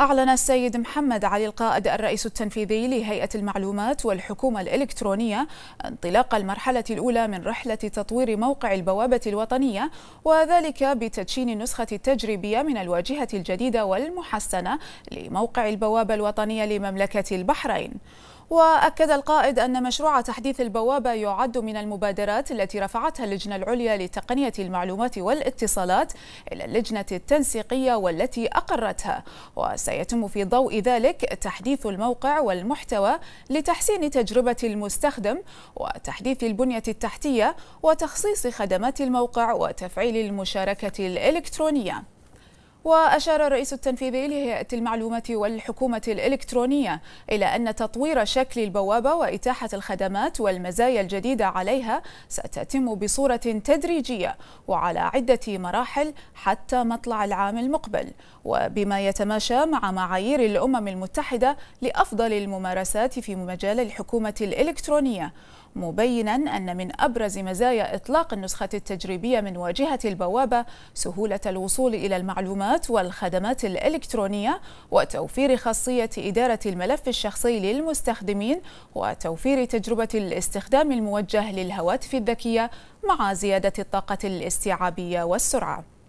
أعلن السيد محمد علي القائد الرئيس التنفيذي لهيئة المعلومات والحكومة الإلكترونية انطلاق المرحلة الأولى من رحلة تطوير موقع البوابة الوطنية وذلك بتدشين النسخة التجريبية من الواجهة الجديدة والمحسنة لموقع البوابة الوطنية لمملكة البحرين وأكد القائد أن مشروع تحديث البوابة يعد من المبادرات التي رفعتها اللجنة العليا لتقنية المعلومات والاتصالات إلى اللجنة التنسيقية والتي أقرتها وسيتم في ضوء ذلك تحديث الموقع والمحتوى لتحسين تجربة المستخدم وتحديث البنية التحتية وتخصيص خدمات الموقع وتفعيل المشاركة الإلكترونية وأشار الرئيس التنفيذي لهيئة المعلومة والحكومة الإلكترونية إلى أن تطوير شكل البوابة وإتاحة الخدمات والمزايا الجديدة عليها ستتم بصورة تدريجية وعلى عدة مراحل حتى مطلع العام المقبل وبما يتماشى مع معايير الأمم المتحدة لأفضل الممارسات في مجال الحكومة الإلكترونية مبينا أن من أبرز مزايا إطلاق النسخة التجريبية من واجهة البوابة سهولة الوصول إلى المعلومات والخدمات الإلكترونية وتوفير خاصية إدارة الملف الشخصي للمستخدمين وتوفير تجربة الاستخدام الموجه للهواتف الذكية مع زيادة الطاقة الاستيعابية والسرعة